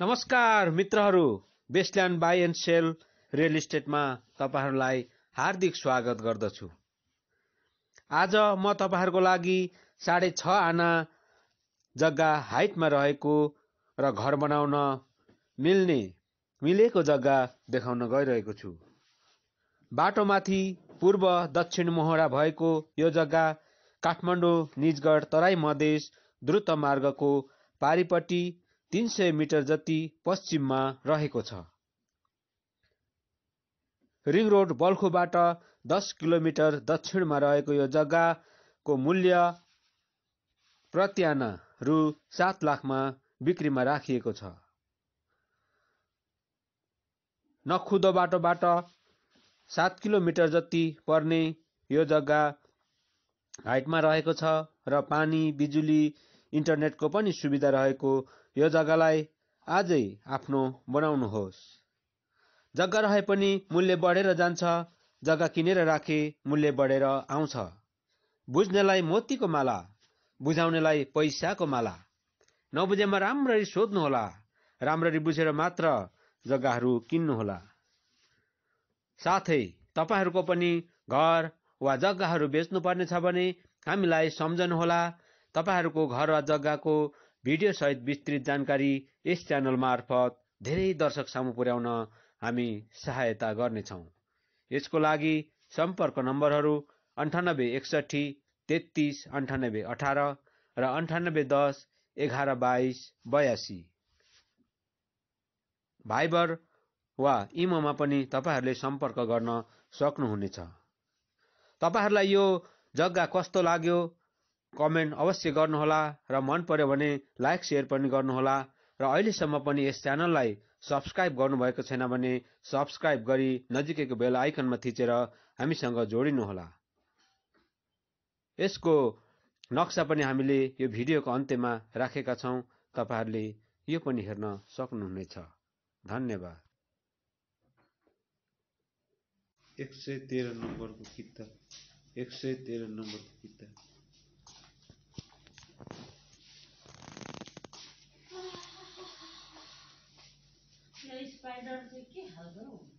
नमस्कार मित्रहरू Bestland buy and sell real इस्टेटमा तपाईँहरूलाई हार्दिक स्वागत गर्दछु आज म तपाईँहरूको लागि साढे छ आना जग्गा हाइटमा रहेको र घर बनाउन मिल्ने मिलेको जग्गा देखाउन गइरहेको छु बाटोमाथि पूर्व दक्षिण मोहरा भएको यो जग्गा काठमाडौँ निजगढ तराई मधेस द्रुत मार्गको पारिपट्टि तीन सय मिटर जति पश्चिममा रहेको छ रिङ रोड बल्खुबाट दस किलोमिटर दक्षिणमा रहेको यो जग्गाको मूल्य प्रत्याना रु सात लाखमा बिक्रीमा राखिएको छ नखुदो बाटोबाट सात किलोमिटर जति पर्ने यो जग्गा हाइटमा रहेको छ र पानी बिजुली इन्टरनेटको पनि सुविधा रहेको यो जग्गालाई आजै आफ्नो बनाउनुहोस् जग्गा रहे पनि मूल्य बढेर जान्छ जग्गा किनेर राखे मूल्य बढेर आउँछ बुझ्नेलाई मोतीको माला बुझाउनेलाई पैसाको माला नबुझेमा राम्ररी सोध्नुहोला राम्ररी बुझेर मात्र जग्गाहरू किन्नुहोला साथै तपाईँहरूको पनि घर वा जग्गाहरू बेच्नुपर्ने छ भने हामीलाई सम्झनुहोला तपाईँहरूको घर वा जग्गाको भिडियो सहित विस्तृत जानकारी यस च्यानल मार्फत धेरै दर्शक सामु पुर्याउन हामी सहायता गर्नेछौँ यसको लागि सम्पर्क नम्बरहरू अन्ठानब्बे एकसट्ठी तेत्तिस अन्ठानब्बे अठार र अन्ठानब्बे दस एघार बाइस बयासी भाइबर वा इमोमा पनि तपाईँहरूले सम्पर्क गर्न सक्नुहुनेछ तपाईँहरूलाई यो जग्गा कस्तो लाग्यो कमेन्ट अवश्य गर्नुहोला र मन पर्यो भने लाइक सेयर पनि गर्नुहोला र अहिलेसम्म पनि यस च्यानललाई सब्सक्राइब गर्नुभएको छैन भने सब्सक्राइब गरी नजिकैको बेल आइकनमा थिचेर हामीसँग जोडिनुहोला यसको नक्सा पनि हामीले यो भिडियोको अन्त्यमा राखेका छौँ तपाईँहरूले यो पनि हेर्न सक्नुहुनेछ धन्यवाद एक सय तेह्र नम्बरको किताब एक सय तेह्र नम्बरको करके हजारों